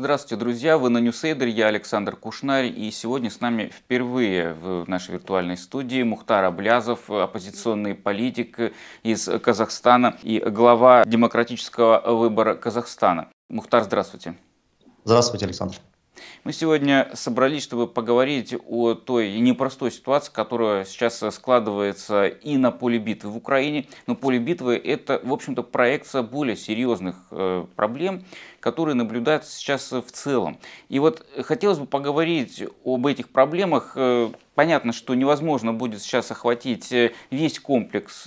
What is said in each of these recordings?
Здравствуйте, друзья! Вы на Ньюсейдере, я Александр Кушнарь, и сегодня с нами впервые в нашей виртуальной студии Мухтар Аблязов, оппозиционный политик из Казахстана и глава демократического выбора Казахстана. Мухтар, здравствуйте! Здравствуйте, Александр! Мы сегодня собрались, чтобы поговорить о той непростой ситуации, которая сейчас э, складывается и на поле битвы в Украине. Но поле битвы – это, в общем-то, проекция более серьезных э, проблем, которые наблюдаются сейчас э, в целом. И вот хотелось бы поговорить об этих проблемах. Понятно, что невозможно будет сейчас охватить весь комплекс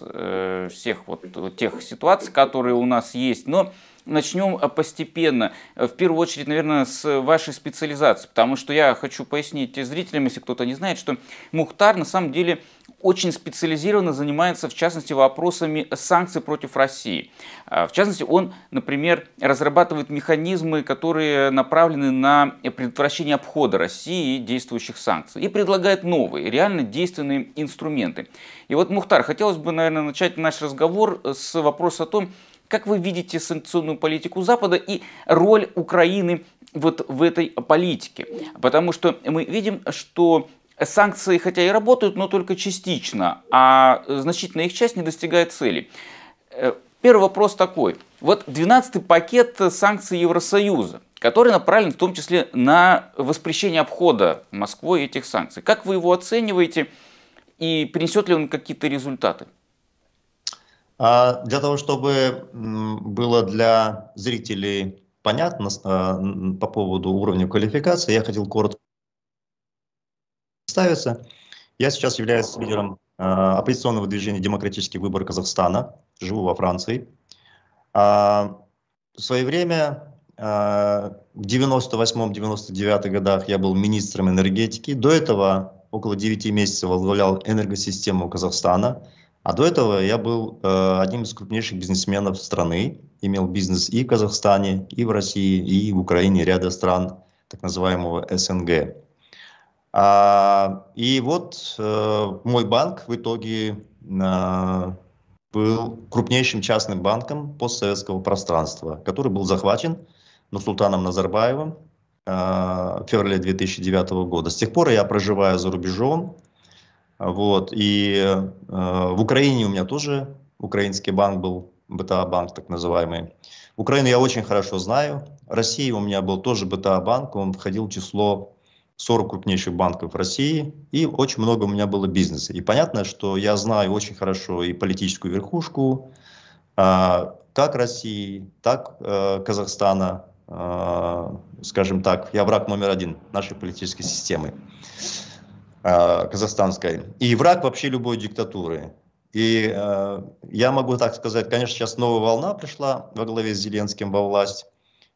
всех вот тех ситуаций, которые у нас есть, но начнем а, постепенно. Э, в первую очередь, наверное, с вашей специализации, потому что я хочу пояснить зрителям, если кто-то не знает, что Мухтар на самом деле очень специализированно занимается, в частности, вопросами санкций против России. А, в частности, он, например, разрабатывает механизмы, которые направлены на предотвращение обхода России и действующих санкций. И предлагает новые, реально действенные инструменты. И вот, Мухтар, хотелось бы, наверное, начать наш разговор с вопроса о том, как вы видите санкционную политику Запада и роль Украины вот в этой политике? Потому что мы видим, что санкции хотя и работают, но только частично, а значительная их часть не достигает цели. Э, первый вопрос такой. Вот 12-й пакет санкций Евросоюза, который направлен в том числе на воспрещение обхода Москвой этих санкций. Как вы его оцениваете и принесет ли он какие-то результаты? А для того, чтобы было для зрителей понятно а, по поводу уровня квалификации, я хотел коротко представиться. Я сейчас являюсь лидером а, оппозиционного движения «Демократический выбор Казахстана», живу во Франции. А, в свое время, в 98-99 годах я был министром энергетики. До этого около 9 месяцев возглавлял энергосистему Казахстана – а до этого я был э, одним из крупнейших бизнесменов страны, имел бизнес и в Казахстане, и в России, и в Украине, ряда стран так называемого СНГ. А, и вот э, мой банк в итоге э, был крупнейшим частным банком постсоветского пространства, который был захвачен Нурсултаном Назарбаевым э, в феврале 2009 года. С тех пор я проживаю за рубежом, вот. И э, в Украине у меня тоже украинский банк был, БТА-банк так называемый. Украину я очень хорошо знаю. России у меня был тоже БТА-банк, он входил в число 40 крупнейших банков России, и очень много у меня было бизнеса. И понятно, что я знаю очень хорошо и политическую верхушку, э, как России, так э, Казахстана, э, скажем так, я враг номер один нашей политической системы. Э, казахстанской, и враг вообще любой диктатуры. И э, я могу так сказать, конечно, сейчас новая волна пришла во главе с Зеленским во власть,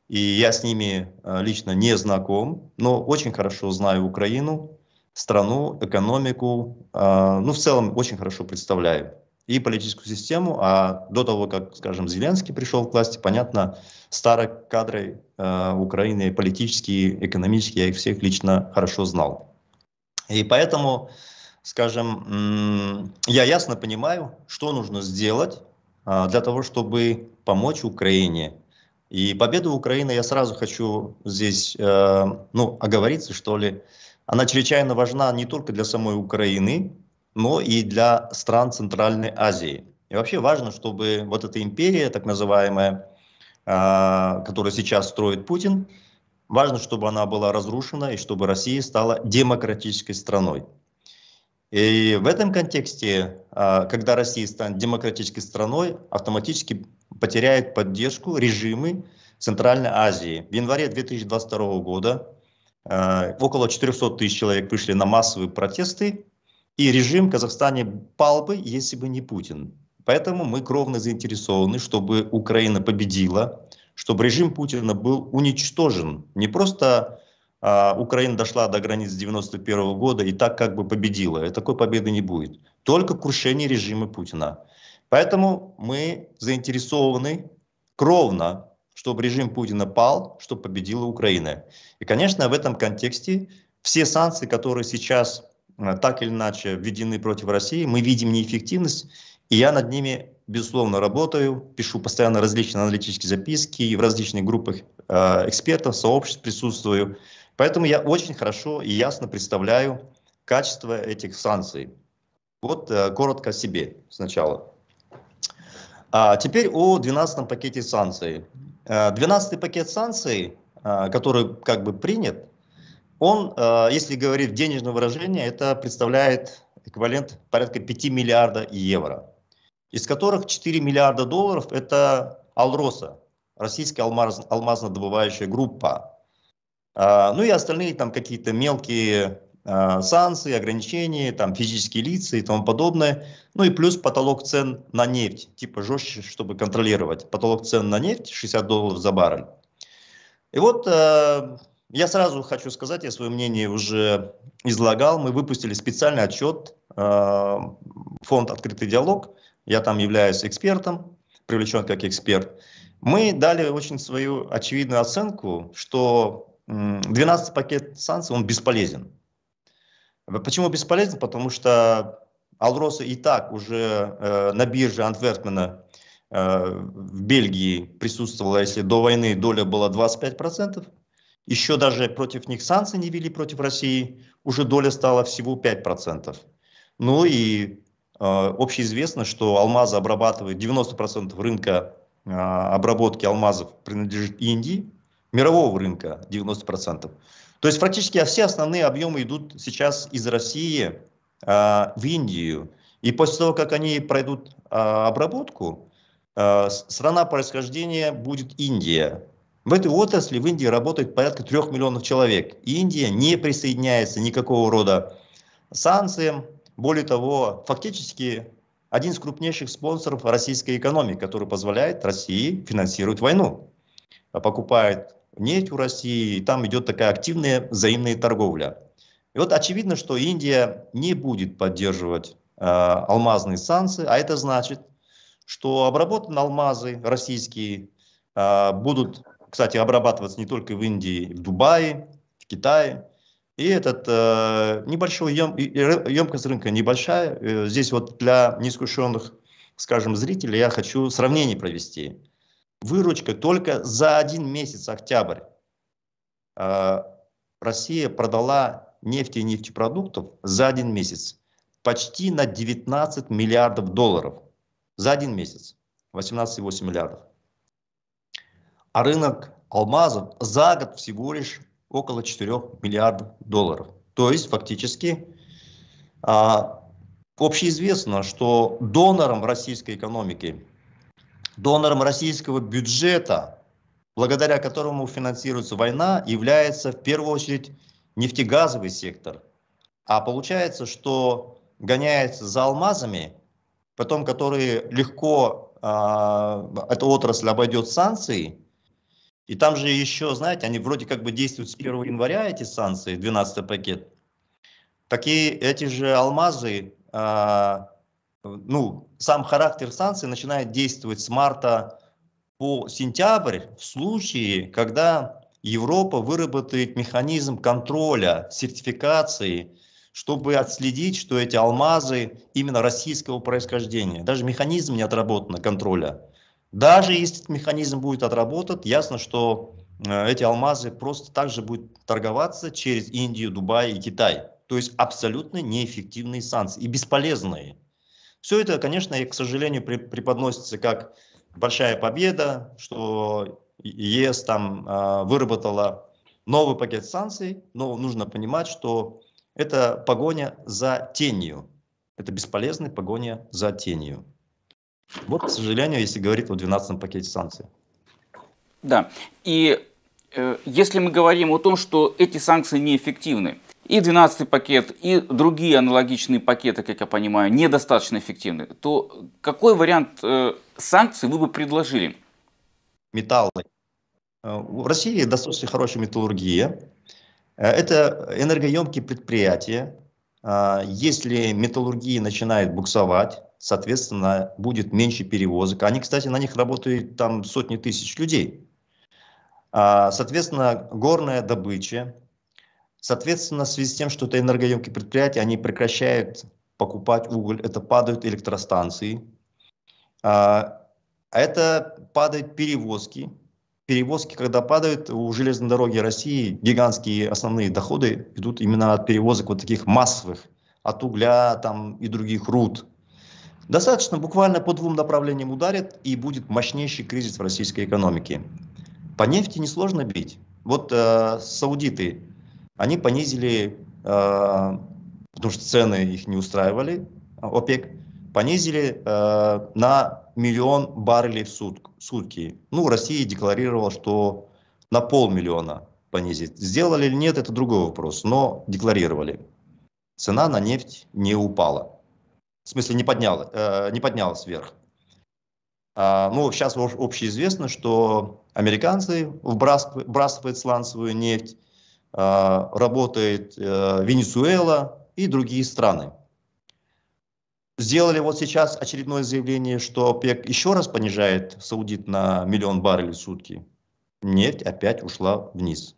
и я с ними э, лично не знаком, но очень хорошо знаю Украину, страну, экономику, э, ну, в целом очень хорошо представляю и политическую систему, а до того, как, скажем, Зеленский пришел к власти, понятно, старые кадры э, Украины, политические, экономические, я их всех лично хорошо знал. И поэтому, скажем, я ясно понимаю, что нужно сделать а, для того, чтобы помочь Украине. И победу Украины, я сразу хочу здесь, э, ну, оговориться, что ли, она чрезвычайно важна не только для самой Украины, но и для стран Центральной Азии. И вообще важно, чтобы вот эта империя, так называемая, а, которую сейчас строит Путин, Важно, чтобы она была разрушена и чтобы Россия стала демократической страной. И в этом контексте, а, когда Россия станет демократической страной, автоматически потеряет поддержку режимы Центральной Азии. В январе 2022 года а, около 400 тысяч человек пришли на массовые протесты, и режим в Казахстане пал бы, если бы не Путин. Поэтому мы кровно заинтересованы, чтобы Украина победила, чтобы режим Путина был уничтожен. Не просто а, Украина дошла до границ 91 года и так как бы победила. И такой победы не будет. Только крушение режима Путина. Поэтому мы заинтересованы кровно, чтобы режим Путина пал, чтобы победила Украина. И, конечно, в этом контексте все санкции, которые сейчас а, так или иначе введены против России, мы видим неэффективность, и я над ними безусловно, работаю, пишу постоянно различные аналитические записки и в различных группах э, экспертов, сообществ присутствую. Поэтому я очень хорошо и ясно представляю качество этих санкций. Вот э, коротко о себе сначала. А теперь о 12 пакете санкций. 12 э, пакет санкций, э, который как бы принят, он, э, если говорить в денежном выражении, это представляет эквивалент порядка 5 миллиардов евро из которых 4 миллиарда долларов – это Алроса, российская алмаз, алмазно-добывающая группа. А, ну и остальные там какие-то мелкие а, санкции, ограничения, там физические лица и тому подобное. Ну и плюс потолок цен на нефть, типа жестче, чтобы контролировать. Потолок цен на нефть 60 долларов за баррель. И вот а, я сразу хочу сказать, я свое мнение уже излагал. Мы выпустили специальный отчет, фонд «Открытый диалог», я там являюсь экспертом, привлечен как эксперт, мы дали очень свою очевидную оценку, что 12 пакет санкций, он бесполезен. Почему бесполезен? Потому что Алроса и так уже э, на бирже Антверпена э, в Бельгии присутствовала, если до войны доля была 25%, еще даже против них санкции не вели против России, уже доля стала всего 5%. Ну и Э, общеизвестно, что алмазы обрабатывают 90% рынка э, обработки алмазов принадлежит Индии, мирового рынка 90%. То есть практически все основные объемы идут сейчас из России э, в Индию. И после того, как они пройдут обработку, страна происхождения будет Индия. В этой отрасли в Индии работает порядка трех миллионов человек. Индия не присоединяется никакого рода санкциям, более того, фактически один из крупнейших спонсоров российской экономики, который позволяет России финансировать войну. Покупает нефть у России, и там идет такая активная взаимная торговля. И вот очевидно, что Индия не будет поддерживать э, алмазные санкции, а это значит, что обработанные алмазы российские э, будут, кстати, обрабатываться не только в Индии, в Дубае, в Китае, и этот э, небольшой ем, емкость рынка небольшая. Э, здесь вот для неискушенных, скажем, зрителей я хочу сравнение провести. Выручка только за один месяц, октябрь, э, Россия продала нефти и нефтепродуктов за один месяц почти на 19 миллиардов долларов. За один месяц. 18,8 миллиардов. А рынок алмазов за год всего лишь около 4 миллиардов долларов. То есть фактически а, общеизвестно, что донором российской экономики, донором российского бюджета, благодаря которому финансируется война, является в первую очередь нефтегазовый сектор. А получается, что гоняется за алмазами, потом которые легко э, эта отрасль обойдет санкции, и там же еще, знаете, они вроде как бы действуют с 1 января, эти санкции, 12 пакет. Такие эти же алмазы, э, ну, сам характер санкций начинает действовать с марта по сентябрь в случае, когда Европа выработает механизм контроля, сертификации, чтобы отследить, что эти алмазы именно российского происхождения. Даже механизм не отработан контроля. Даже если этот механизм будет отработан, ясно, что э, эти алмазы просто также будут торговаться через Индию, Дубай и Китай. То есть абсолютно неэффективные санкции и бесполезные. Все это, конечно, к сожалению, преподносится как большая победа, что ЕС там э, выработала новый пакет санкций, но нужно понимать, что это погоня за тенью. Это бесполезная погоня за тенью. Вот, к сожалению, если говорить о 12-м пакете санкций. Да, и э, если мы говорим о том, что эти санкции неэффективны, и 12-й пакет, и другие аналогичные пакеты, как я понимаю, недостаточно эффективны, то какой вариант э, санкций вы бы предложили? Металлы. В э, России достаточно хорошая металлургия. Э, это энергоемкие предприятия. Э, если металлургия начинает буксовать, соответственно, будет меньше перевозок. Они, кстати, на них работают там сотни тысяч людей. А, соответственно, горная добыча. Соответственно, в связи с тем, что это энергоемкие предприятия, они прекращают покупать уголь, это падают электростанции, а, а это падают перевозки. Перевозки, когда падают, у железной дороги России гигантские основные доходы идут именно от перевозок вот таких массовых, от угля там и других руд. Достаточно буквально по двум направлениям ударят, и будет мощнейший кризис в российской экономике. По нефти несложно бить. Вот э, саудиты, они понизили, э, потому что цены их не устраивали, а, ОПЕК, понизили э, на миллион баррелей в сутки. сутки. Ну, Россия декларировала, что на полмиллиона понизит. Сделали или нет, это другой вопрос, но декларировали. Цена на нефть не упала в смысле не, подняла, э, не поднялась вверх. А, ну, сейчас общеизвестно, что американцы вбрасывают, вбрасывают сланцевую нефть, э, работает э, Венесуэла и другие страны. Сделали вот сейчас очередное заявление, что ОПЕК еще раз понижает саудит на миллион баррелей в сутки. Нефть опять ушла вниз.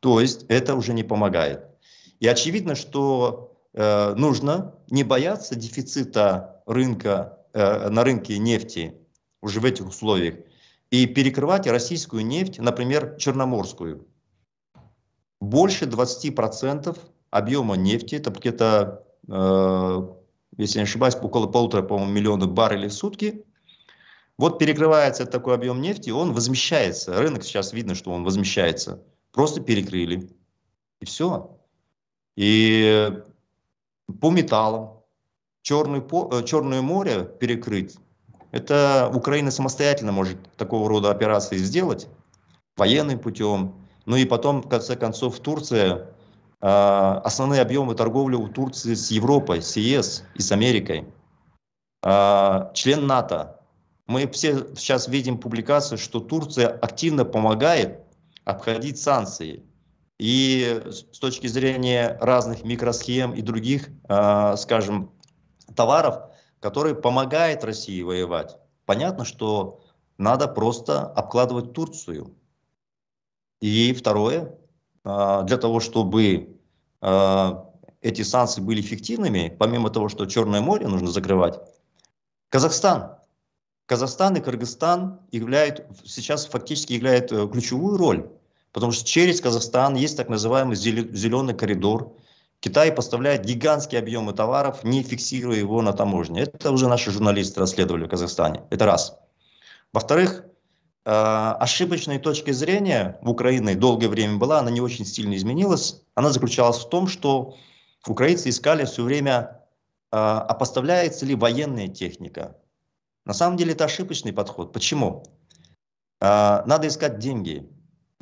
То есть это уже не помогает. И очевидно, что Э, нужно не бояться дефицита рынка э, на рынке нефти уже в этих условиях и перекрывать российскую нефть, например, черноморскую. Больше 20% объема нефти, это где-то, э, если не ошибаюсь, около полутора, по-моему, миллиона баррелей в сутки. Вот перекрывается такой объем нефти, он возмещается. Рынок сейчас видно, что он возмещается. Просто перекрыли. И все. И по металлам. Черный по, э, Черное море перекрыть, это Украина самостоятельно может такого рода операции сделать, военным путем. Ну и потом, в конце концов, Турция, э, основные объемы торговли у Турции с Европой, с ЕС и с Америкой. Э, член НАТО. Мы все сейчас видим публикацию, что Турция активно помогает обходить санкции и с точки зрения разных микросхем и других, а, скажем, товаров, которые помогают России воевать, понятно, что надо просто обкладывать Турцию. И второе, а, для того, чтобы а, эти санкции были эффективными, помимо того, что Черное море нужно закрывать, Казахстан. Казахстан и Кыргызстан являют, сейчас фактически играют э, ключевую роль Потому что через Казахстан есть так называемый зеленый коридор. Китай поставляет гигантские объемы товаров, не фиксируя его на таможне. Это уже наши журналисты расследовали в Казахстане. Это раз. Во-вторых, э, ошибочной точки зрения в Украине долгое время была, она не очень сильно изменилась. Она заключалась в том, что украинцы искали все время, э, а поставляется ли военная техника. На самом деле это ошибочный подход. Почему? Э, надо искать деньги.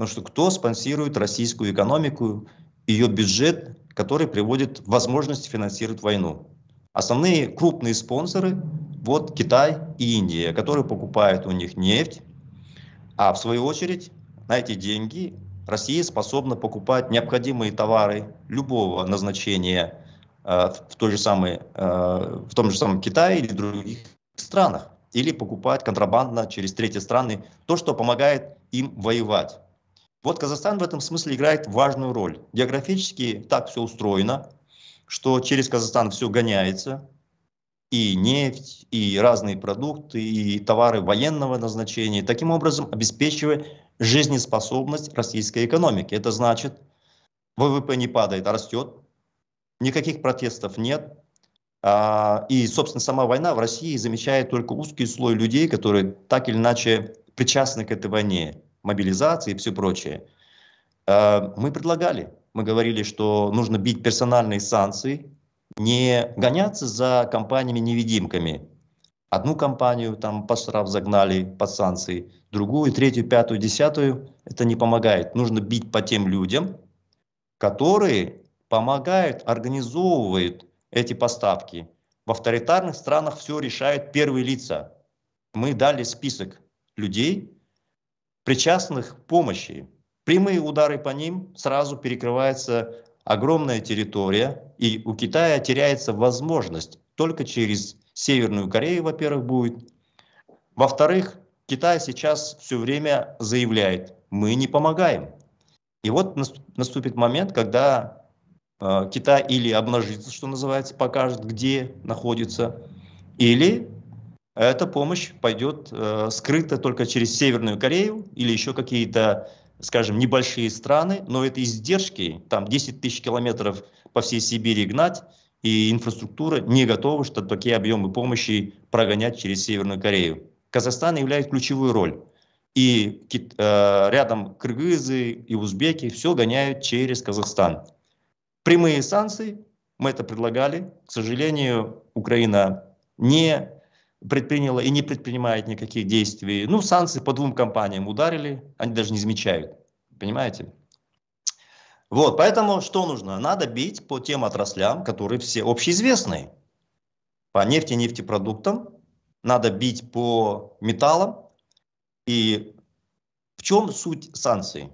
Потому что кто спонсирует российскую экономику, ее бюджет, который приводит возможность финансировать войну? Основные крупные спонсоры – вот Китай и Индия, которые покупают у них нефть, а в свою очередь на эти деньги Россия способна покупать необходимые товары любого назначения э, в, той же самой, э, в том же самом Китае или других странах, или покупать контрабандно через третьи страны то, что помогает им воевать. Вот Казахстан в этом смысле играет важную роль. Географически так все устроено, что через Казахстан все гоняется, и нефть, и разные продукты, и товары военного назначения, таким образом обеспечивая жизнеспособность российской экономики. Это значит, ВВП не падает, а растет, никаких протестов нет, а, и, собственно, сама война в России замечает только узкий слой людей, которые так или иначе причастны к этой войне мобилизации и все прочее. Э, мы предлагали, мы говорили, что нужно бить персональные санкции, не гоняться за компаниями-невидимками. Одну компанию там по штраф загнали, под санкции, другую, третью, пятую, десятую. Это не помогает. Нужно бить по тем людям, которые помогают, организовывают эти поставки. В авторитарных странах все решают первые лица. Мы дали список людей, причастных помощи. Прямые удары по ним сразу перекрывается огромная территория, и у Китая теряется возможность только через Северную Корею, во-первых, будет. Во-вторых, Китай сейчас все время заявляет, мы не помогаем. И вот наступит момент, когда э, Китай или обнажится, что называется, покажет, где находится, или а эта помощь пойдет э, скрыта только через Северную Корею или еще какие-то, скажем, небольшие страны, но это издержки, там 10 тысяч километров по всей Сибири гнать, и инфраструктура не готова, что такие объемы помощи прогонять через Северную Корею. Казахстан играет ключевую роль. И э, рядом кыргызы и узбеки все гоняют через Казахстан. Прямые санкции, мы это предлагали, к сожалению, Украина не предприняло и не предпринимает никаких действий. Ну, санкции по двум компаниям ударили, они даже не замечают. Понимаете? Вот, поэтому что нужно? Надо бить по тем отраслям, которые все общеизвестны. По нефти, нефтепродуктам, надо бить по металлам. И в чем суть санкций?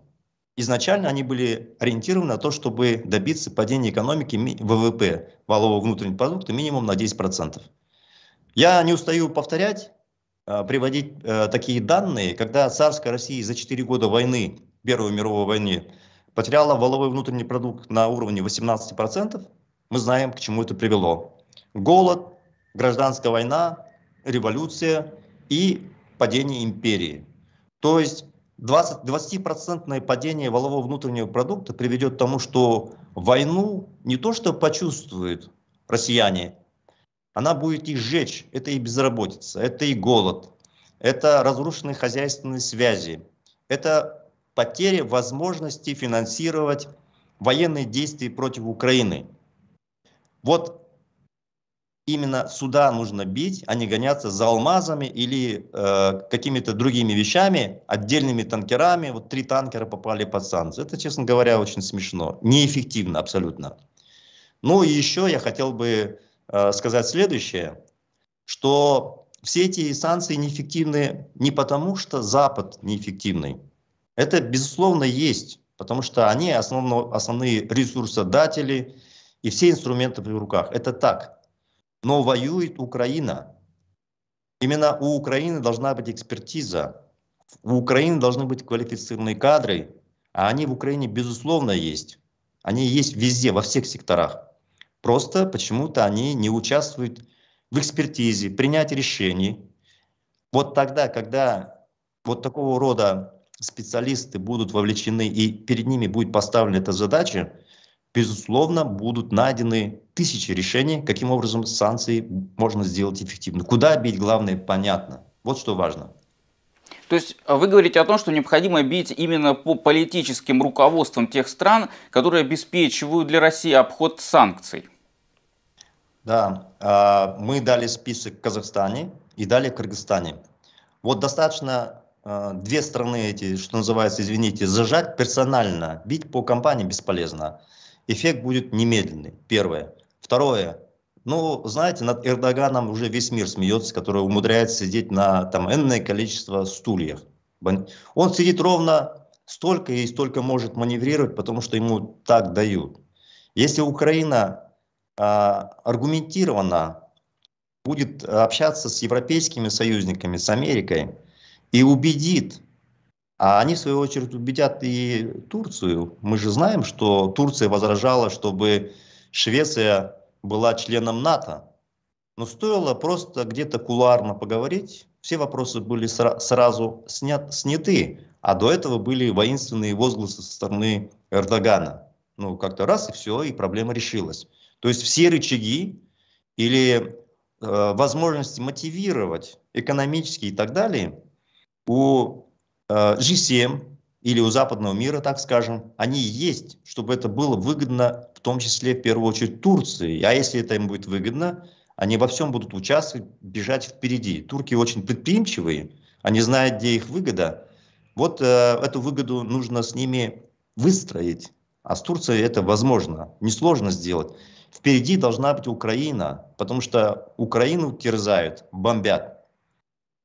Изначально они были ориентированы на то, чтобы добиться падения экономики ВВП, валового внутреннего продукта, минимум на 10%. Я не устаю повторять, а, приводить э, такие данные, когда царская Россия за 4 года войны, Первой мировой войны, потеряла валовой внутренний продукт на уровне 18%, мы знаем, к чему это привело. Голод, гражданская война, революция и падение империи. То есть 20, 20% падение валового внутреннего продукта приведет к тому, что войну не то что почувствуют россияне, она будет и сжечь. Это и безработица, это и голод, это разрушенные хозяйственные связи, это потеря возможности финансировать военные действия против Украины. Вот именно суда нужно бить, а не гоняться за алмазами или э, какими-то другими вещами, отдельными танкерами. Вот три танкера попали под санкции. Это, честно говоря, очень смешно, неэффективно абсолютно. Ну и еще я хотел бы Э, сказать следующее, что все эти санкции неэффективны не потому, что Запад неэффективный. Это, безусловно, есть, потому что они основно, основные ресурсодатели и все инструменты в их руках. Это так. Но воюет Украина. Именно у Украины должна быть экспертиза, у Украины должны быть квалифицированные кадры, а они в Украине, безусловно, есть. Они есть везде, во всех секторах. Просто почему-то они не участвуют в экспертизе, принятии решений. Вот тогда, когда вот такого рода специалисты будут вовлечены и перед ними будет поставлена эта задача, безусловно, будут найдены тысячи решений, каким образом санкции можно сделать эффективно. Куда бить, главное, понятно. Вот что важно. То есть а, вы говорите о том, что необходимо бить именно по политическим руководствам тех стран, которые обеспечивают для России обход санкций. Да, а, мы дали список Казахстане и дали Кыргызстане. Вот достаточно а, две страны эти, что называется, извините, зажать персонально, бить по компании бесполезно. Эффект будет немедленный, первое. Второе, ну, знаете, над Эрдоганом уже весь мир смеется, который умудряется сидеть на там энное количество стульев. Он сидит ровно столько и столько может маневрировать, потому что ему так дают. Если Украина а, аргументированно будет общаться с европейскими союзниками, с Америкой, и убедит, а они в свою очередь убедят и Турцию. Мы же знаем, что Турция возражала, чтобы Швеция была членом НАТО, но стоило просто где-то куларно поговорить, все вопросы были сра- сразу снят, сняты, а до этого были воинственные возгласы со стороны Эрдогана. Ну, как-то раз и все, и проблема решилась. То есть все рычаги или э, возможности мотивировать экономически и так далее у э, G7, или у западного мира, так скажем, они есть, чтобы это было выгодно, в том числе, в первую очередь, Турции. А если это им будет выгодно, они во всем будут участвовать, бежать впереди. Турки очень предприимчивые, они знают, где их выгода. Вот э, эту выгоду нужно с ними выстроить. А с Турцией это возможно, несложно сделать. Впереди должна быть Украина, потому что Украину терзают, бомбят.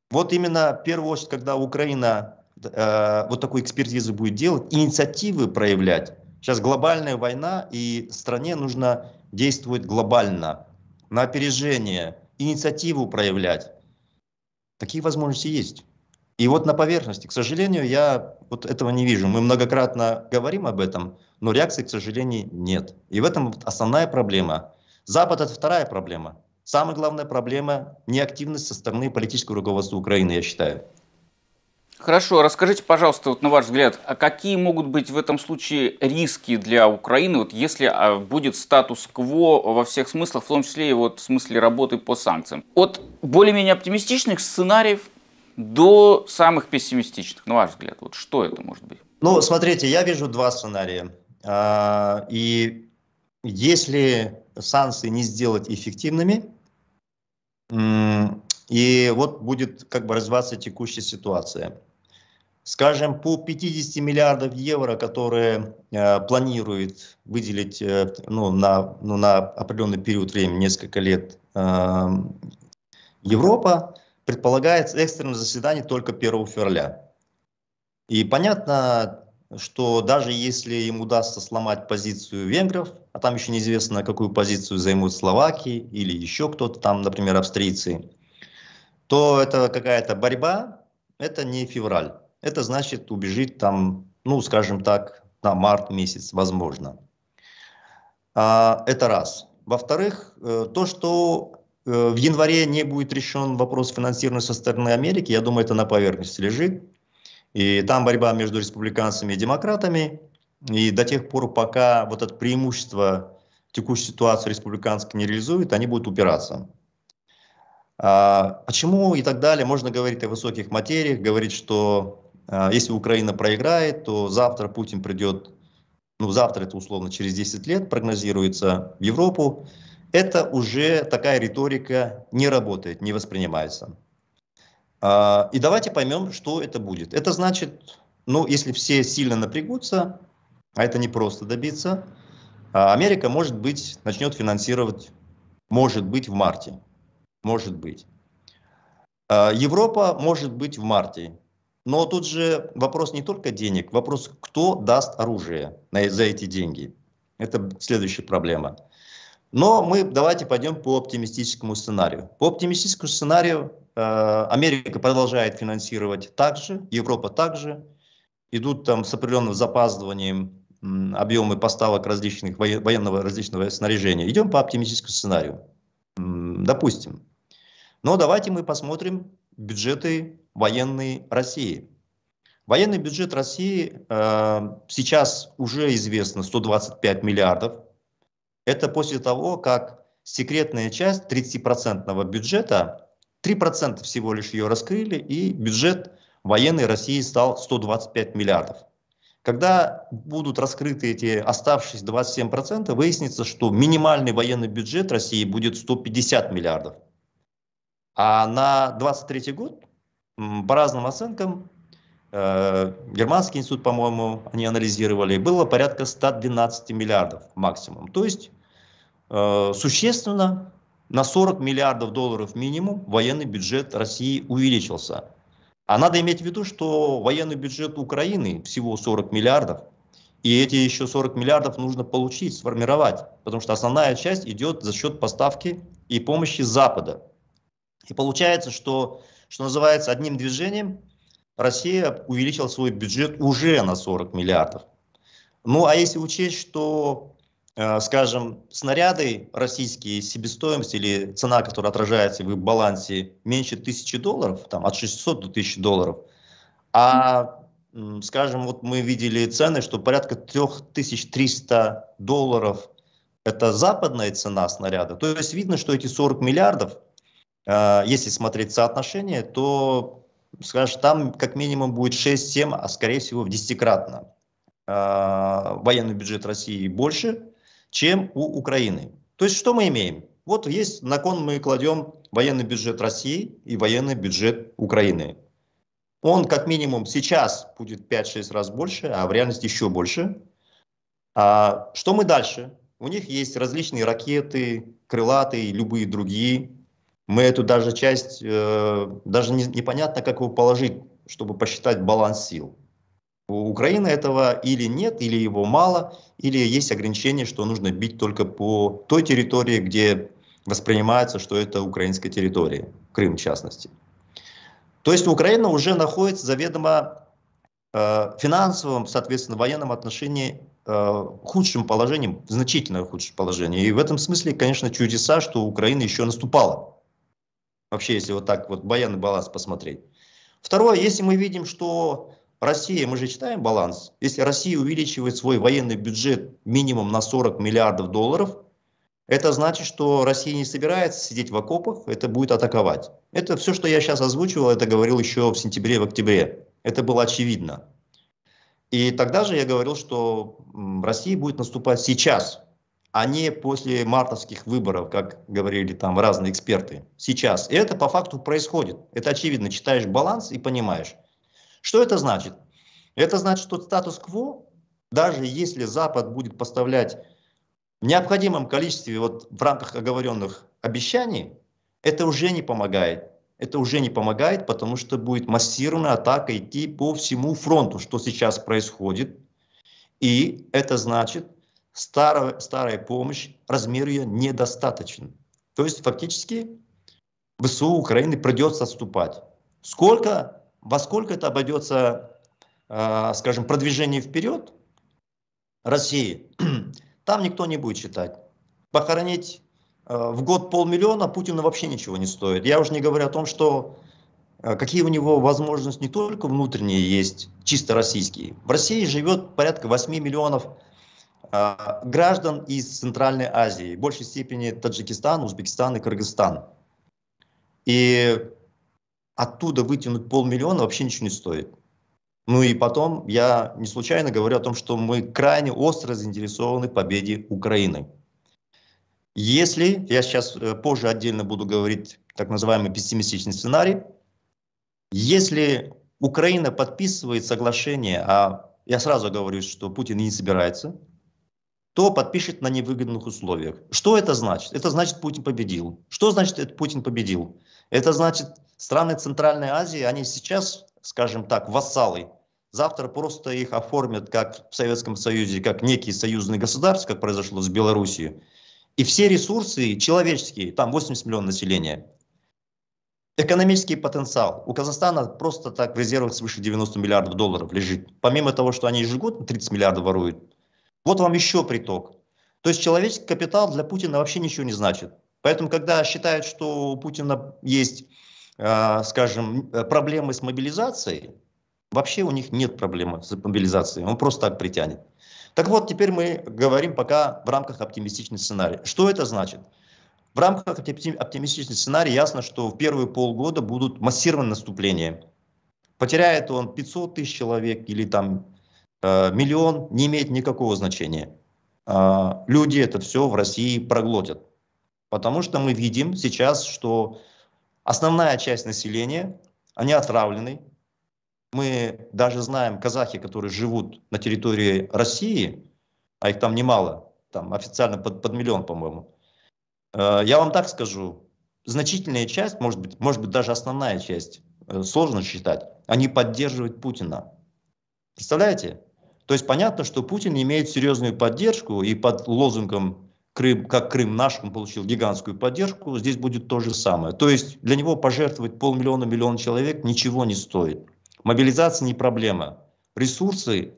Вот именно в первую очередь, когда Украина э, вот такую экспертизу будет делать, инициативы проявлять. Сейчас глобальная война, и стране нужно действовать глобально, на опережение, инициативу проявлять. Такие возможности есть. И вот на поверхности, к сожалению, я вот этого не вижу. Мы многократно говорим об этом, но реакции, к сожалению, нет. И в этом основная проблема. Запад – это вторая проблема. Самая главная проблема – неактивность со стороны политического руководства Украины, я считаю. Хорошо, расскажите, пожалуйста, вот на ваш взгляд, а какие могут быть в этом случае риски для Украины, вот если а, будет статус-кво во всех смыслах, в том числе и вот в смысле работы по санкциям? От более-менее оптимистичных сценариев до самых пессимистичных, на ваш взгляд, вот что это может быть? Ну, смотрите, я вижу два сценария. А, и если санкции не сделать эффективными, и вот будет как бы развиваться текущая ситуация. Скажем, по 50 миллиардов евро, которые э, планирует выделить э, ну, на, ну, на определенный период времени, несколько лет, э, Европа, предполагает экстренное заседание только 1 февраля. И понятно, что даже если им удастся сломать позицию венгров, а там еще неизвестно, какую позицию займут Словакии или еще кто-то там, например, австрийцы – то это какая-то борьба, это не февраль. Это значит убежит там, ну, скажем так, на март месяц, возможно. А, это раз. Во-вторых, э, то, что э, в январе не будет решен вопрос финансирования со стороны Америки, я думаю, это на поверхности лежит. И там борьба между республиканцами и демократами. И до тех пор, пока вот это преимущество текущей ситуации республиканских не реализует, они будут упираться. А, почему и так далее? Можно говорить о высоких материях, говорить, что а, если Украина проиграет, то завтра Путин придет, ну завтра это условно через 10 лет, прогнозируется в Европу. Это уже такая риторика не работает, не воспринимается. А, и давайте поймем, что это будет. Это значит, ну если все сильно напрягутся, а это не просто добиться, Америка, может быть, начнет финансировать, может быть, в марте может быть. А, Европа может быть в марте. Но тут же вопрос не только денег, вопрос, кто даст оружие за эти деньги. Это следующая проблема. Но мы давайте пойдем по оптимистическому сценарию. По оптимистическому сценарию а, Америка продолжает финансировать также, Европа также. Идут там с определенным запаздыванием объемы поставок различных военного различного снаряжения. Идем по оптимистическому сценарию. допустим, но давайте мы посмотрим бюджеты военной России. Военный бюджет России э, сейчас уже известно 125 миллиардов. Это после того, как секретная часть 30% бюджета, 3% всего лишь ее раскрыли, и бюджет военной России стал 125 миллиардов. Когда будут раскрыты эти оставшиеся 27%, выяснится, что минимальный военный бюджет России будет 150 миллиардов. А на 23 год, по разным оценкам, э, Германский институт, по-моему, они анализировали, было порядка 112 миллиардов максимум. То есть э, существенно на 40 миллиардов долларов минимум военный бюджет России увеличился. А надо иметь в виду, что военный бюджет Украины всего 40 миллиардов, и эти еще 40 миллиардов нужно получить, сформировать, потому что основная часть идет за счет поставки и помощи Запада. И получается, что, что называется, одним движением Россия увеличила свой бюджет уже на 40 миллиардов. Ну, а если учесть, что, э, скажем, снаряды российские, себестоимость или цена, которая отражается в их балансе, меньше тысячи долларов, там, от 600 до 1000 долларов, а, э, скажем, вот мы видели цены, что порядка 3300 долларов – это западная цена снаряда. То есть видно, что эти 40 миллиардов – а, если смотреть соотношение, то, скажем, там как минимум будет 6-7, а скорее всего в кратно а, военный бюджет России больше, чем у Украины. То есть что мы имеем? Вот есть на кон мы кладем военный бюджет России и военный бюджет Украины. Он как минимум сейчас будет 5-6 раз больше, а в реальности еще больше. А что мы дальше? У них есть различные ракеты, крылатые, любые другие мы эту даже часть, э, даже не, непонятно, как его положить, чтобы посчитать баланс сил. У Украины этого или нет, или его мало, или есть ограничение, что нужно бить только по той территории, где воспринимается, что это украинская территория, Крым в частности. То есть Украина уже находится заведомо э, финансовом, соответственно, военном отношении э, худшим положением, значительно худшим положением. И в этом смысле, конечно, чудеса, что Украина еще наступала. Вообще, если вот так вот баян баланс посмотреть. Второе, если мы видим, что Россия, мы же читаем баланс, если Россия увеличивает свой военный бюджет минимум на 40 миллиардов долларов, это значит, что Россия не собирается сидеть в окопах, это будет атаковать. Это все, что я сейчас озвучивал, это говорил еще в сентябре, в октябре. Это было очевидно. И тогда же я говорил, что Россия будет наступать сейчас, а не после мартовских выборов, как говорили там разные эксперты сейчас. И это по факту происходит. Это очевидно. Читаешь баланс и понимаешь. Что это значит? Это значит, что статус-кво, даже если Запад будет поставлять в необходимом количестве вот в рамках оговоренных обещаний, это уже не помогает. Это уже не помогает, потому что будет массированная атака идти по всему фронту, что сейчас происходит. И это значит, старая, старая помощь, размер ее недостаточен. То есть фактически ВСУ Украины придется отступать. Сколько, во сколько это обойдется, э, а, скажем, продвижение вперед России, там никто не будет считать. Похоронить э, в год полмиллиона Путина вообще ничего не стоит. Я уже не говорю о том, что а, какие у него возможности не только внутренние есть, чисто российские. В России живет порядка 8 миллионов а, граждан из Центральной Азии, в большей степени Таджикистан, Узбекистан и Кыргызстан. И оттуда вытянуть полмиллиона вообще ничего не стоит. Ну и потом, я не случайно говорю о том, что мы крайне остро заинтересованы в победе Украины. Если, я сейчас э, позже отдельно буду говорить так называемый пессимистичный сценарий, если Украина подписывает соглашение, а я сразу говорю, что Путин не собирается, то подпишет на невыгодных условиях. Что это значит? Это значит, Путин победил. Что значит, это Путин победил? Это значит, страны Центральной Азии, они сейчас, скажем так, вассалы. Завтра просто их оформят, как в Советском Союзе, как некий союзный государств, как произошло с Белоруссией. И все ресурсы человеческие, там 80 миллионов населения, Экономический потенциал. У Казахстана просто так в резервах свыше 90 миллиардов долларов лежит. Помимо того, что они ежегодно 30 миллиардов воруют, вот вам еще приток. То есть человеческий капитал для Путина вообще ничего не значит. Поэтому, когда считают, что у Путина есть, а, скажем, проблемы с мобилизацией, вообще у них нет проблемы с мобилизацией. Он просто так притянет. Так вот, теперь мы говорим пока в рамках оптимистичного сценария. Что это значит? В рамках оптимистичного сценария ясно, что в первые полгода будут массированные наступления. Потеряет он 500 тысяч человек или там Э, миллион не имеет никакого значения. Э, люди это все в России проглотят. Потому что мы видим сейчас, что основная часть населения, они отравлены. Мы даже знаем казахи, которые живут на территории России, а их там немало, там официально под, под миллион, по-моему. Э, я вам так скажу, значительная часть, может быть, может быть даже основная часть, сложно считать, они поддерживают Путина. Представляете? То есть понятно, что Путин имеет серьезную поддержку, и под лозунгом Крым, как Крым наш, он получил гигантскую поддержку, здесь будет то же самое. То есть для него пожертвовать полмиллиона, миллион человек ничего не стоит. Мобилизация не проблема. Ресурсы,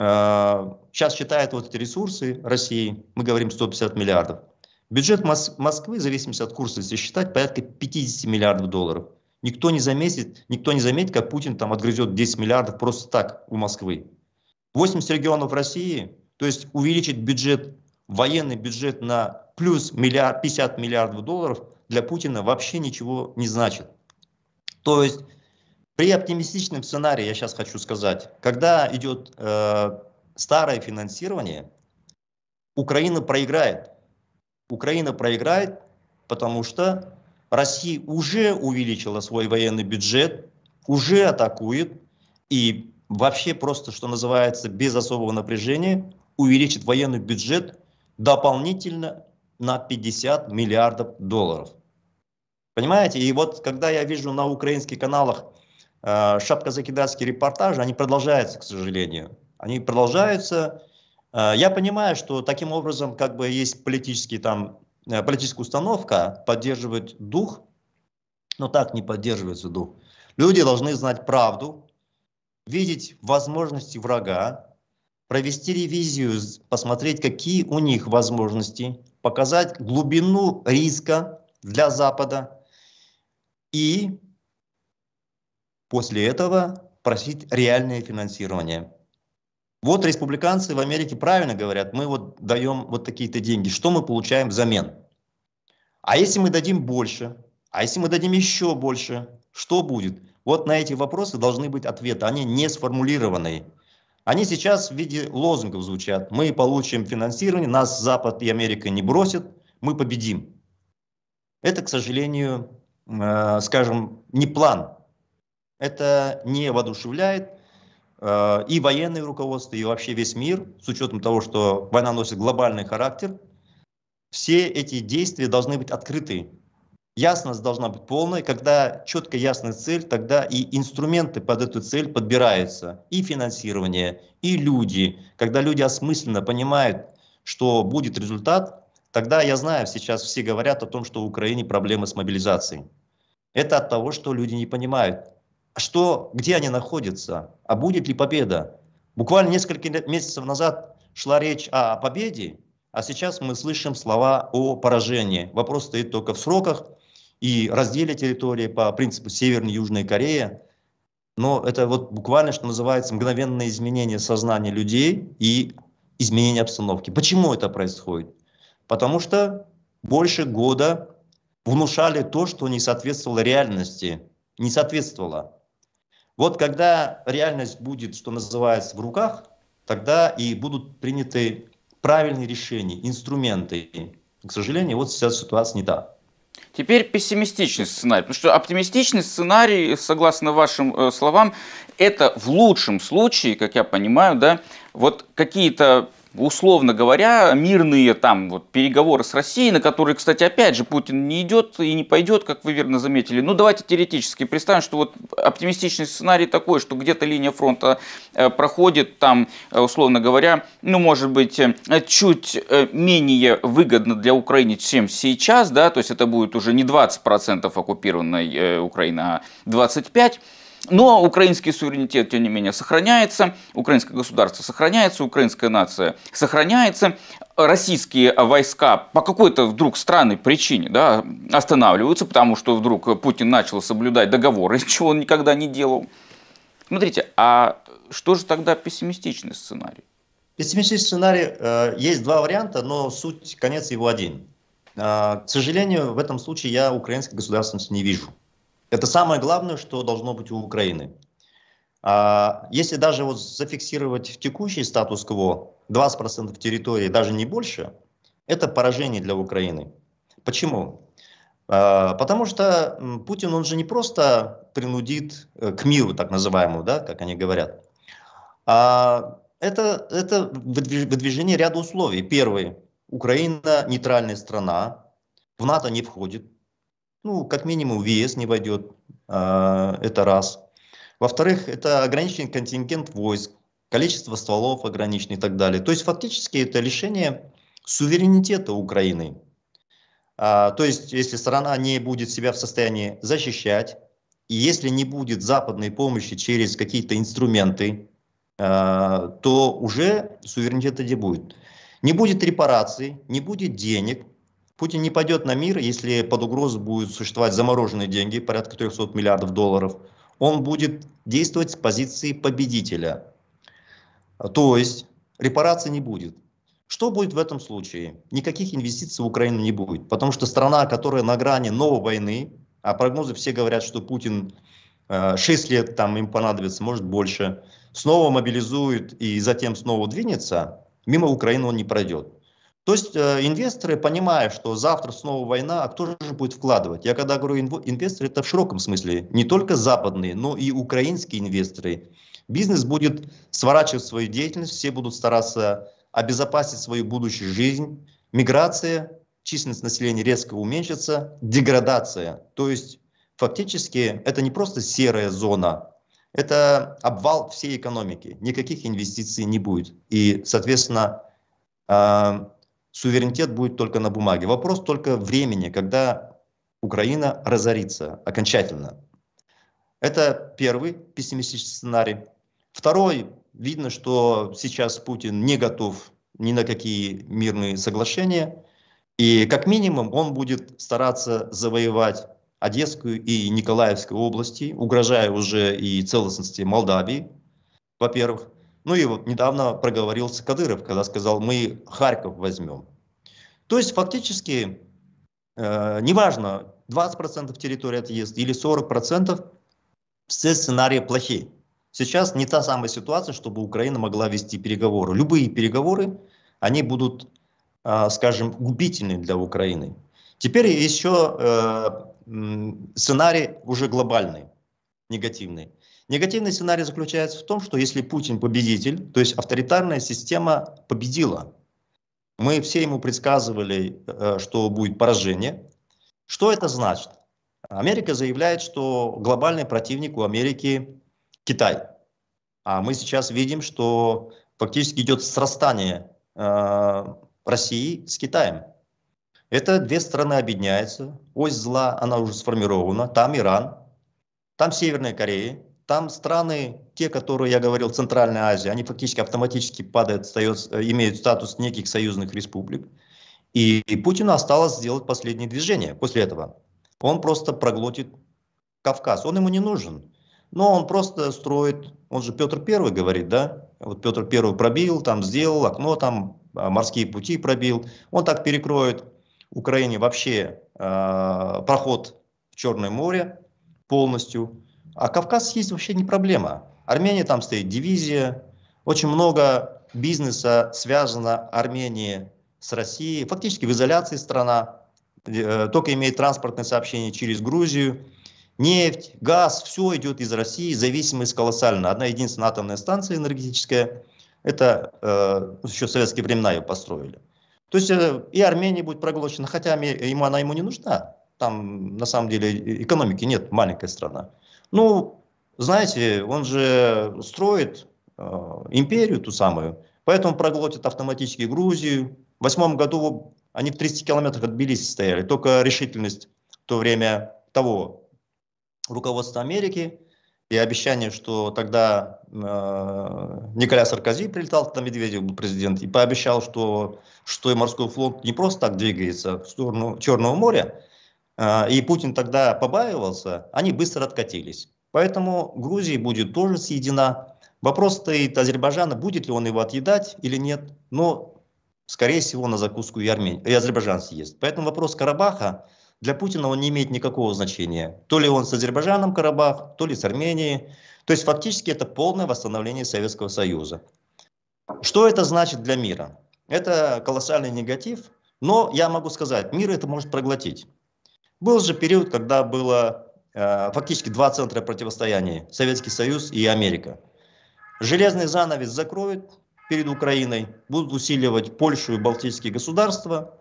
э, сейчас считают вот эти ресурсы России, мы говорим 150 миллиардов. Бюджет Мос- Москвы, в зависимости от курса, если считать, порядка 50 миллиардов долларов. Никто не заметит, никто не заметит, как Путин там отгрызет 10 миллиардов просто так у Москвы. 80 регионов России, то есть увеличить бюджет, военный бюджет на плюс миллиард, 50 миллиардов долларов для Путина вообще ничего не значит. То есть при оптимистичном сценарии, я сейчас хочу сказать, когда идет э, старое финансирование, Украина проиграет. Украина проиграет, потому что Россия уже увеличила свой военный бюджет, уже атакует, и вообще просто, что называется, без особого напряжения увеличит военный бюджет дополнительно на 50 миллиардов долларов. Понимаете? И вот когда я вижу на украинских каналах э, шапкозакидальские репортажи, они продолжаются, к сожалению. Они продолжаются. Э, я понимаю, что таким образом как бы есть политический там, э, политическая установка поддерживать дух, но так не поддерживается дух. Люди должны знать правду, видеть возможности врага, провести ревизию, посмотреть, какие у них возможности, показать глубину риска для Запада и после этого просить реальное финансирование. Вот республиканцы в Америке правильно говорят, мы вот даем вот такие-то деньги, что мы получаем взамен? А если мы дадим больше, а если мы дадим еще больше, что будет? Вот на эти вопросы должны быть ответы, они не сформулированы. Они сейчас в виде лозунгов звучат. Мы получим финансирование, нас Запад и Америка не бросят, мы победим. Это, к сожалению, э, скажем, не план. Это не воодушевляет э, и военное руководство, и вообще весь мир, с учетом того, что война носит глобальный характер, все эти действия должны быть открыты. Ясность должна быть полной. Когда четко ясная цель, тогда и инструменты под эту цель подбираются. И финансирование, и люди. Когда люди осмысленно понимают, что будет результат, тогда я знаю, сейчас все говорят о том, что в Украине проблемы с мобилизацией. Это от того, что люди не понимают, что, где они находятся, а будет ли победа. Буквально несколько месяцев назад шла речь о победе, а сейчас мы слышим слова о поражении. Вопрос стоит только в сроках, и разделе территории по принципу Северной Южная Корея, Но это вот буквально, что называется, мгновенное изменение сознания людей и изменение обстановки. Почему это происходит? Потому что больше года внушали то, что не соответствовало реальности, не соответствовало. Вот когда реальность будет, что называется, в руках, тогда и будут приняты правильные решения, инструменты. К сожалению, вот сейчас ситуация не та. Теперь пессимистичный сценарий, потому что оптимистичный сценарий, согласно вашим э, словам, это в лучшем случае, как я понимаю, да, вот какие-то условно говоря, мирные там вот переговоры с Россией, на которые, кстати, опять же, Путин не идет и не пойдет, как вы верно заметили. Ну, давайте теоретически представим, что вот оптимистичный сценарий такой, что где-то линия фронта э, проходит, там, э, условно говоря, ну, может быть, э, чуть менее выгодно для Украины, чем сейчас, да, то есть это будет уже не 20% оккупированной Украины, а 25%. Но украинский суверенитет, тем не менее, сохраняется, украинское государство сохраняется, украинская нация сохраняется, российские войска по какой-то вдруг странной причине да, останавливаются, потому что вдруг Путин начал соблюдать договоры, чего он никогда не делал. Смотрите, а что же тогда пессимистичный сценарий? Пессимистичный сценарий, э, есть два варианта, но суть, конец его один. Э, к сожалению, в этом случае я украинской государственности не вижу. Это самое главное, что должно быть у Украины. А, если даже вот зафиксировать текущий статус-кво, 20% территории, даже не больше, это поражение для Украины. Почему? А, потому что Путин, он же не просто принудит э, к миру, так называемому, да, как они говорят. А это, это выдвижение ряда условий. Первый. Украина нейтральная страна, в НАТО не входит, ну, как минимум, в не войдет, а, это раз. Во-вторых, это ограниченный контингент войск, количество стволов ограничено и так далее. То есть фактически это лишение суверенитета Украины. А, то есть если страна не будет себя в состоянии защищать, и если не будет западной помощи через какие-то инструменты, а, то уже суверенитета не будет. Не будет репараций, не будет денег, Путин не пойдет на мир, если под угрозу будут существовать замороженные деньги, порядка 300 миллиардов долларов. Он будет действовать с позиции победителя. То есть репарации не будет. Что будет в этом случае? Никаких инвестиций в Украину не будет, потому что страна, которая на грани новой войны, а прогнозы все говорят, что Путин 6 э, лет там им понадобится, может больше, снова мобилизует и затем снова двинется, мимо Украины он не пройдет. То есть э, инвесторы, понимая, что завтра снова война, а кто же будет вкладывать? Я когда говорю инвесторы, это в широком смысле, не только западные, но и украинские инвесторы. Бизнес будет сворачивать свою деятельность, все будут стараться обезопасить свою будущую жизнь. Миграция, численность населения резко уменьшится, деградация. То есть фактически это не просто серая зона, это обвал всей экономики. Никаких инвестиций не будет. И, соответственно, э, суверенитет будет только на бумаге. Вопрос только времени, когда Украина разорится окончательно. Это первый пессимистический сценарий. Второй, видно, что сейчас Путин не готов ни на какие мирные соглашения. И как минимум он будет стараться завоевать Одесскую и Николаевскую области, угрожая уже и целостности Молдавии, во-первых. Ну и вот недавно проговорился Кадыров, когда сказал, мы Харьков возьмем. То есть фактически, э, неважно, 20% территории отъезд или 40%, все сценарии плохие. Сейчас не та самая ситуация, чтобы Украина могла вести переговоры. Любые переговоры, они будут, э, скажем, губительны для Украины. Теперь еще э, сценарий уже глобальный, негативный. Негативный сценарий заключается в том, что если Путин победитель, то есть авторитарная система победила, мы все ему предсказывали, э, что будет поражение. Что это значит? Америка заявляет, что глобальный противник у Америки Китай. А мы сейчас видим, что фактически идет срастание э, России с Китаем. Это две страны объединяются. Ось зла, она уже сформирована. Там Иран, там Северная Корея. Там страны, те, которые я говорил, Центральная Азия, они фактически автоматически падают, остается, имеют статус неких союзных республик. И, и Путину осталось сделать последнее движение после этого. Он просто проглотит Кавказ. Он ему не нужен. Но он просто строит, он же Петр Первый говорит, да? Вот Петр Первый пробил, там сделал окно, там а, морские пути пробил. Он так перекроет Украине вообще э, проход в Черное море полностью а Кавказ съесть вообще не проблема. Армения там стоит дивизия, очень много бизнеса связано Армении с Россией. Фактически в изоляции страна, э, только имеет транспортное сообщение через Грузию. Нефть, газ, все идет из России, зависимость колоссальна. Одна единственная атомная станция энергетическая, это э, еще в советские времена ее построили. То есть э, и Армения будет проглочена, хотя ему, она ему не нужна. Там на самом деле э, экономики нет, маленькая страна. Ну, знаете, он же строит э, империю ту самую, поэтому проглотит автоматически Грузию. В восьмом году они в 30 километрах от Тбилиси стояли, только решительность в то время того руководства Америки и обещание, что тогда э, Николя Саркози прилетал, там Медведев был президент, и пообещал, что, что и морской флот не просто так двигается в сторону Черного моря, а, и Путин тогда побаивался, они быстро откатились. Поэтому Грузия будет тоже съедена. Вопрос стоит Азербайджана, будет ли он его отъедать или нет. Но, скорее всего, на закуску и, Армения, и Азербайджан съест. Поэтому вопрос Карабаха для Путина он не имеет никакого значения. То ли он с Азербайджаном Карабах, то ли с Арменией. То есть фактически это полное восстановление Советского Союза. Что это значит для мира? Это колоссальный негатив, но я могу сказать, мир это может проглотить. Был же период, когда было э, фактически два центра противостояния – Советский Союз и Америка. Железный занавес закроют перед Украиной, будут усиливать Польшу и Балтийские государства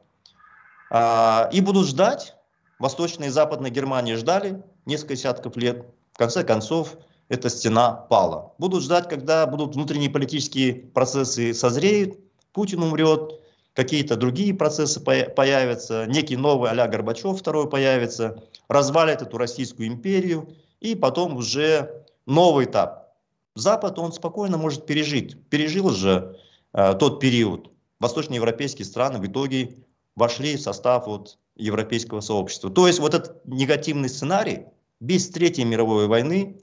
э, и будут ждать, Восточная и Западная Германия ждали несколько десятков лет, в конце концов эта стена пала. Будут ждать, когда будут внутренние политические процессы созреют, Путин умрет – какие-то другие процессы появятся, некий новый а Горбачев второй появится, развалит эту Российскую империю, и потом уже новый этап. Запад, он спокойно может пережить. Пережил же э, тот период. Восточноевропейские страны в итоге вошли в состав вот, европейского сообщества. То есть вот этот негативный сценарий без Третьей мировой войны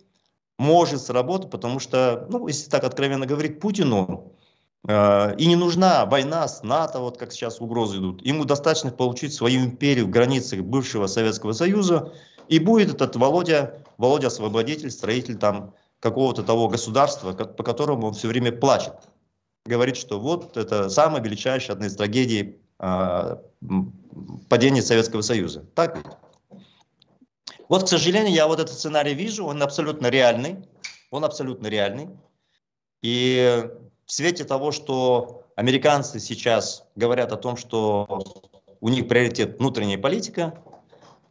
может сработать, потому что, ну, если так откровенно говорить Путину, Э, и не нужна война с НАТО, вот как сейчас угрозы идут. Ему достаточно получить свою империю в границах бывшего Советского Союза, и будет этот Володя, Володя освободитель, строитель там какого-то того государства, по которому он все время плачет. Говорит, что вот это самая величайшая одна из трагедий э, падения Советского Союза. Так ведь? Вот, к сожалению, я вот этот сценарий вижу, он абсолютно реальный, он абсолютно реальный. И в свете того, что американцы сейчас говорят о том, что у них приоритет внутренняя политика,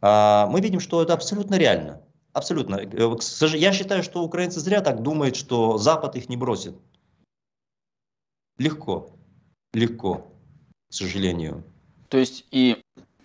а, мы видим, что это абсолютно реально. Абсолютно. Э, я считаю, что украинцы зря так думают, что Запад их не бросит. Легко. Легко, к сожалению. То есть и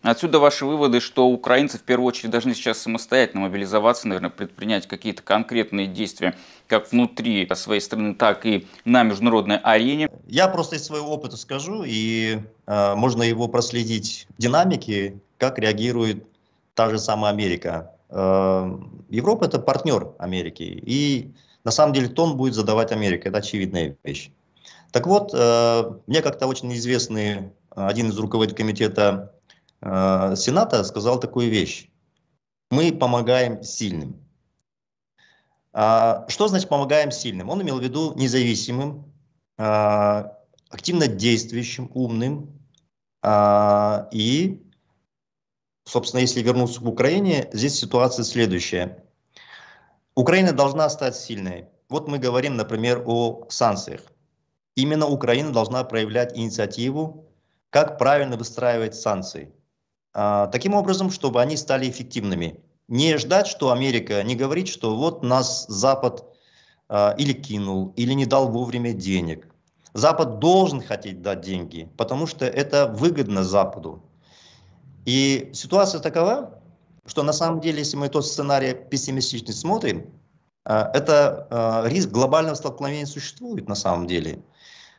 Отсюда ваши выводы, что украинцы в первую очередь должны сейчас самостоятельно мобилизоваться, наверное, предпринять какие-то конкретные действия как внутри своей страны, так и на международной арене. Я просто из своего опыта скажу, и э, можно его проследить динамики, как реагирует та же самая Америка. Э, Европа это партнер Америки, и на самом деле тон будет задавать Америка, это очевидная вещь. Так вот, э, мне как-то очень известный один из руководителей комитета э, Сената сказал такую вещь. Мы помогаем сильным. А, что значит помогаем сильным? Он имел в виду независимым, э, активно действующим, умным. Э, и, собственно, если вернуться к Украине, здесь ситуация следующая. Украина должна стать сильной. Вот мы говорим, например, о санкциях. Именно Украина должна проявлять инициативу, как правильно выстраивать санкции. А, таким образом, чтобы они стали эффективными. Не ждать, что Америка, не говорит, что вот нас Запад а, или кинул, или не дал вовремя денег. Запад должен хотеть дать деньги, потому что это выгодно Западу. И ситуация такова, что на самом деле, если мы тот сценарий пессимистичный смотрим, а, это риск глобального столкновения существует на самом деле.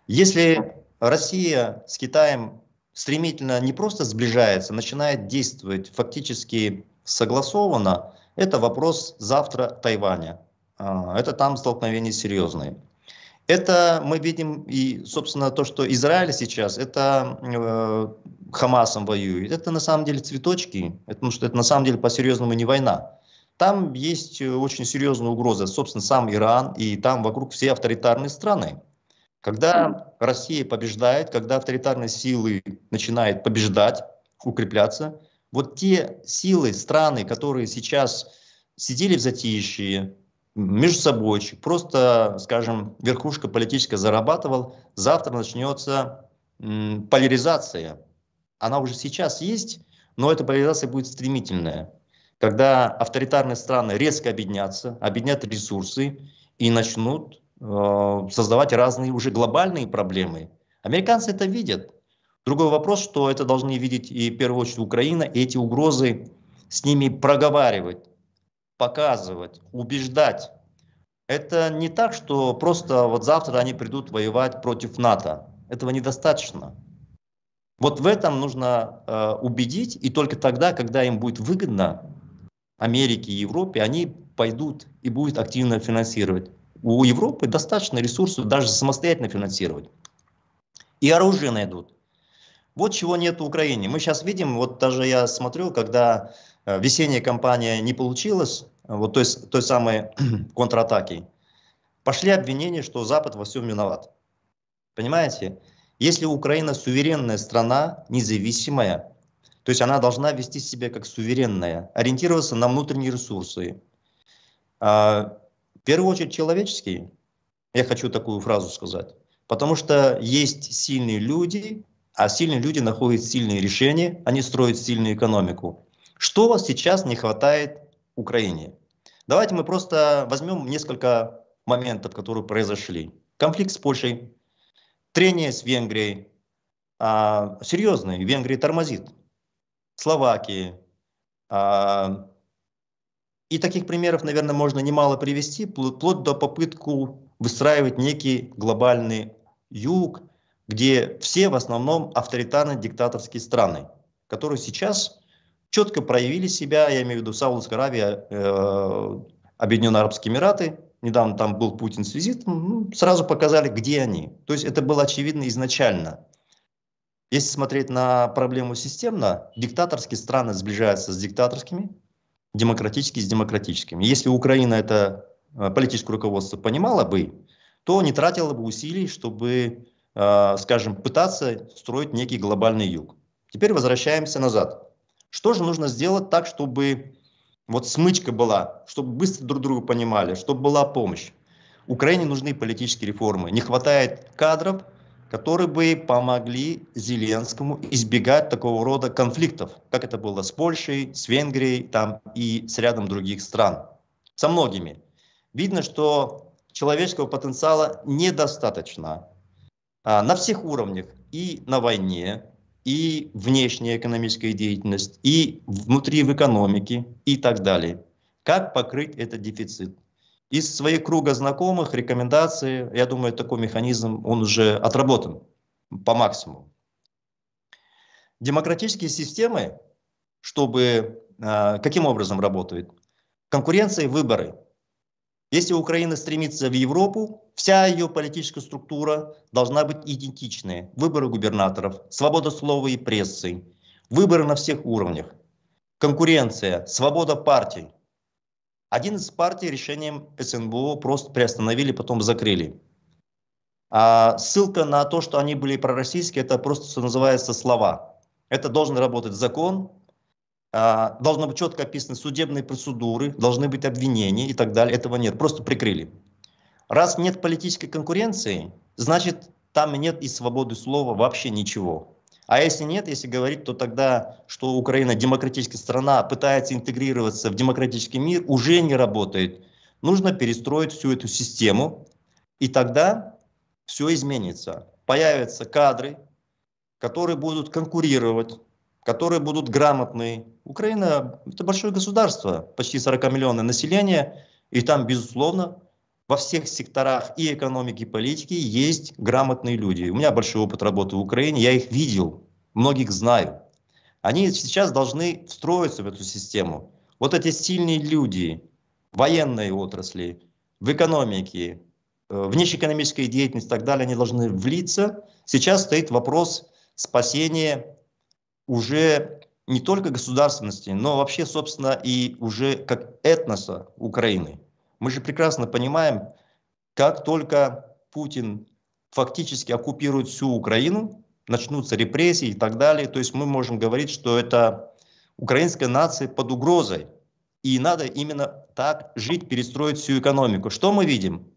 Если Россия с Китаем стремительно не просто сближается, начинает действовать фактически согласованно, это вопрос завтра Тайваня. А, это там столкновения серьезные. Это мы видим и, собственно, то, что Израиль сейчас, это э, Хамасом воюет. Это на самом деле цветочки, потому что это на самом деле по-серьезному не война. Там есть э, очень серьезная угроза, собственно, сам Иран и там вокруг все авторитарные страны. Когда Россия побеждает, когда авторитарные силы начинают побеждать, укрепляться, вот те силы, страны, которые сейчас сидели в затишье, между собой, просто, скажем, верхушка политическая зарабатывал, завтра начнется м, поляризация. Она уже сейчас есть, но эта поляризация будет стремительная. Когда авторитарные страны резко объединятся, объединят ресурсы и начнут Э, создавать разные уже глобальные проблемы. Американцы это видят. Другой вопрос, что это должны видеть и в первую очередь Украина, и эти угрозы с ними проговаривать, показывать, убеждать. Это не так, что просто вот завтра они придут воевать против НАТО. Этого недостаточно. Вот в этом нужно э, убедить, и только тогда, когда им будет выгодно, Америке и Европе, они пойдут и будут активно финансировать у Европы достаточно ресурсов даже самостоятельно финансировать. И оружие найдут. Вот чего нет в Украине. Мы сейчас видим, вот даже я смотрю, когда э, весенняя кампания не получилась, вот той, той самой контратаки, пошли обвинения, что Запад во всем виноват. Понимаете? Если Украина суверенная страна, независимая, то есть она должна вести себя как суверенная, ориентироваться на внутренние ресурсы, а, первую очередь человеческие. Я хочу такую фразу сказать. Потому что есть сильные люди, а сильные люди находят сильные решения, они строят сильную экономику. Что сейчас не хватает Украине? Давайте мы просто возьмем несколько моментов, которые произошли. Конфликт с Польшей, трение с Венгрией, а, серьезный, Венгрия тормозит. Словакия. а, и таких примеров, наверное, можно немало привести, вплоть до попытку выстраивать некий глобальный юг, где все в основном авторитарно-диктаторские страны, которые сейчас четко проявили себя, я имею в виду Саудовская Аравия, э, Объединенные Арабские Эмираты, недавно там был Путин с визитом, ну, сразу показали, где они. То есть это было очевидно изначально. Если смотреть на проблему системно, диктаторские страны сближаются с диктаторскими, демократический с демократическим. Если Украина это э, политическое руководство понимала бы, то не тратила бы усилий, чтобы, э, скажем, пытаться строить некий глобальный юг. Теперь возвращаемся назад. Что же нужно сделать так, чтобы вот смычка была, чтобы быстро друг друга понимали, чтобы была помощь? Украине нужны политические реформы. Не хватает кадров, которые бы помогли Зеленскому избегать такого рода конфликтов, как это было с Польшей, с Венгрией там, и с рядом других стран, со многими. Видно, что человеческого потенциала недостаточно а, на всех уровнях, и на войне, и внешняя экономическая деятельность, и внутри в экономике, и так далее. Как покрыть этот дефицит? из своих круга знакомых, рекомендации, я думаю, такой механизм, он уже отработан по максимуму. Демократические системы, чтобы а, каким образом работают? Конкуренция и выборы. Если Украина стремится в Европу, вся ее политическая структура должна быть идентичная. Выборы губернаторов, свобода слова и прессы, выборы на всех уровнях, конкуренция, свобода партий, один из партий решением СНБО просто приостановили, потом закрыли. А ссылка на то, что они были пророссийские, это просто что называется слова. Это должен работать закон, а, должно быть четко описаны судебные процедуры, должны быть обвинения и так далее. Этого нет, просто прикрыли. Раз нет политической конкуренции, значит там нет и свободы слова вообще ничего. А если нет, если говорить, то тогда, что Украина демократическая страна, пытается интегрироваться в демократический мир, уже не работает. Нужно перестроить всю эту систему, и тогда все изменится. Появятся кадры, которые будут конкурировать, которые будут грамотные. Украина – это большое государство, почти 40 миллионов населения, и там, безусловно, во всех секторах и экономики, и политики есть грамотные люди. У меня большой опыт работы в Украине, я их видел, многих знаю. Они сейчас должны встроиться в эту систему. Вот эти сильные люди в военной отрасли, в экономике, в э, внешнеэкономической деятельности и так далее, они должны влиться. Сейчас стоит вопрос спасения уже не только государственности, но вообще, собственно, и уже как этноса Украины. Мы же прекрасно понимаем, как только Путин фактически оккупирует всю Украину, начнутся репрессии и так далее, то есть мы можем говорить, что это украинская нация под угрозой. И надо именно так жить, перестроить всю экономику. Что мы видим?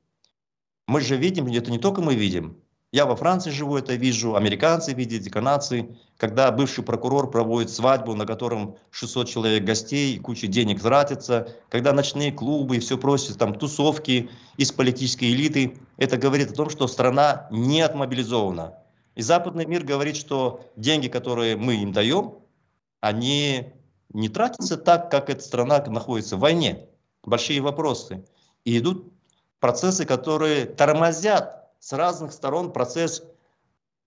Мы же видим, это не только мы видим, я во Франции живу, это вижу, американцы видят, канадцы. Когда бывший прокурор проводит свадьбу, на котором 600 человек гостей, и куча денег тратится, когда ночные клубы и все просят, там тусовки из политической элиты, это говорит о том, что страна не отмобилизована. И западный мир говорит, что деньги, которые мы им даем, они не тратятся так, как эта страна находится в войне. Большие вопросы. И идут процессы, которые тормозят с разных сторон процесс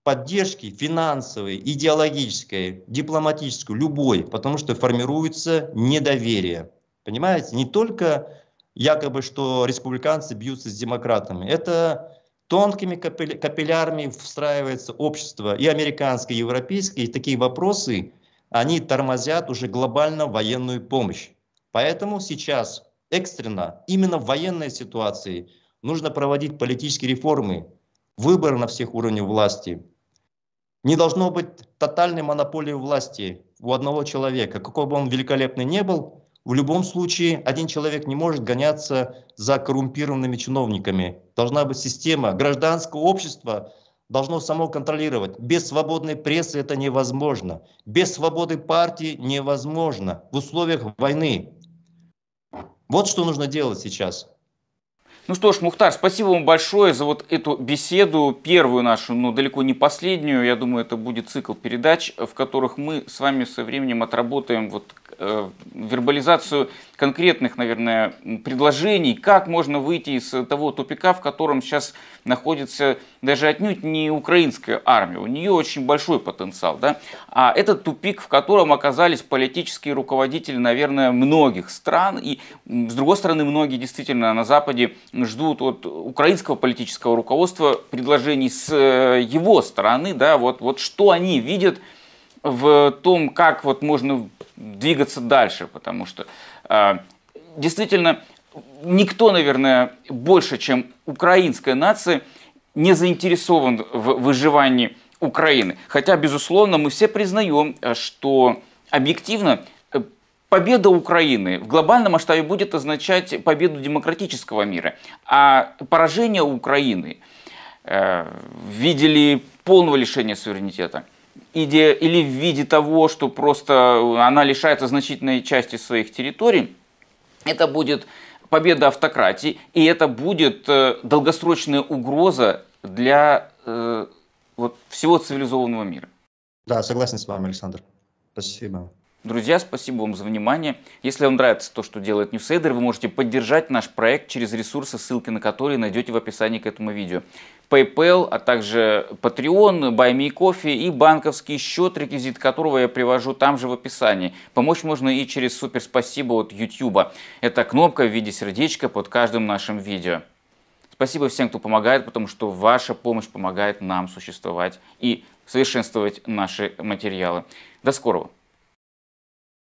поддержки финансовой, идеологической, дипломатической, любой, потому что формируется недоверие. Понимаете, не только якобы, что республиканцы бьются с демократами. Это тонкими капиллярами встраивается общество и американское, и европейское, и такие вопросы, они тормозят уже глобально военную помощь. Поэтому сейчас экстренно, именно в военной ситуации – Нужно проводить политические реформы, выборы на всех уровнях власти. Не должно быть тотальной монополии власти у одного человека. Какой бы он великолепный ни был, в любом случае один человек не может гоняться за коррумпированными чиновниками. Должна быть система, гражданское общество должно само контролировать. Без свободной прессы это невозможно. Без свободы партии невозможно в условиях войны. Вот что нужно делать сейчас. Ну что ж, Мухтар, спасибо вам большое за вот эту беседу, первую нашу, но далеко не последнюю. Я думаю, это будет цикл передач, в которых мы с вами со временем отработаем вот э, вербализацию конкретных, наверное, предложений, как можно выйти из того тупика, в котором сейчас находится даже отнюдь не украинская армия. У нее очень большой потенциал. Да? А этот тупик, в котором оказались политические руководители, наверное, многих стран. И, с другой стороны, многие действительно на Западе ждут от украинского политического руководства предложений с э, его стороны. Да, вот, вот что они видят в том, как вот можно двигаться дальше, потому что э, действительно никто, наверное, больше, чем украинская нация, не заинтересован в выживании Украины. Хотя, безусловно, мы все признаем, э, что объективно э, победа Украины в глобальном масштабе будет означать победу демократического мира, а поражение Украины э, в полного лишения суверенитета – иде, или в виде того, что просто э, она лишается значительной части своих территорий, это будет победа автократии, и это будет э, долгосрочная угроза для э, вот, всего цивилизованного мира. Да, согласен с вами, Александр. Спасибо. Друзья, спасибо вам за внимание. Если вам нравится то, что делает Ньюсейдер, вы можете поддержать наш проект через ресурсы, ссылки на которые найдете в описании к этому видео. PayPal, а также Patreon, Buy Me Coffee и банковский счет, реквизит которого я привожу там же в описании. Помочь можно и через супер спасибо от YouTube. Это кнопка в виде сердечка под каждым нашим видео. Спасибо всем, кто помогает, потому что ваша помощь помогает нам существовать и совершенствовать наши материалы. До скорого!